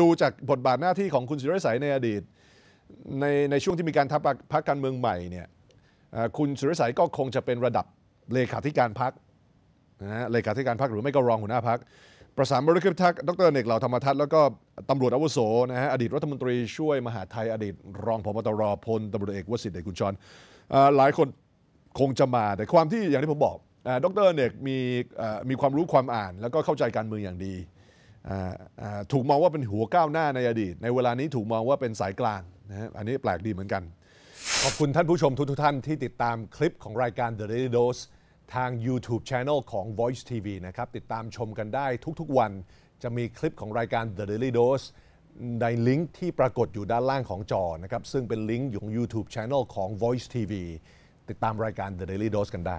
ดูจากบทบาทหน้าที่ของคุณสุรศัยในอดีตในในช่วงที่มีการทับพักการเมืองใหม่เนี่ยคุณสุรศัยก็คงจะเป็นระดับเลขาธิการพักนะฮะเลขาธิการพักหรือไม่ก็รองหัวหน้าพักประสานบริกรทักดรเนกเหล่าธรรมทัศน์แล้วก็ตำรวจอาวุโสนะฮะอดีตรัฐมนตรีช่วยมหาไทยอดีต รองผบตรพลตำรวจเอกวสิทธิ์เดชกุญชรหลายคนคงจะมาแต่ความที่อย่างที่ผมบอกดรเนกมีมีความรู้ความอ่านแล้วก็เข้าใจการเมืองอย่างดีถูกมองว่าเป็นหัวก้าวหน้าในอดีต ในเวลานี้ถูกมองว่าเป็นสายกลางนะฮะอันนี้แปลกดีเหมือนกัน ขอบคุณท่านผู้ชมทุกท่านที่ติดตามคลิปของรายการ The Daily Dose ทาง YouTube Channel ของ Voice TV นะครับ ติดตามชมกันได้ทุกๆวันจะมีคลิปของรายการ The Daily Dose ในลิงก์ที่ปรากฏอยู่ด้านล่างของจอนะครับ ซึ่งเป็นลิงก์ของ YouTube Channel ของ Voice TV ติดตามรายการ The Daily Dose กันได้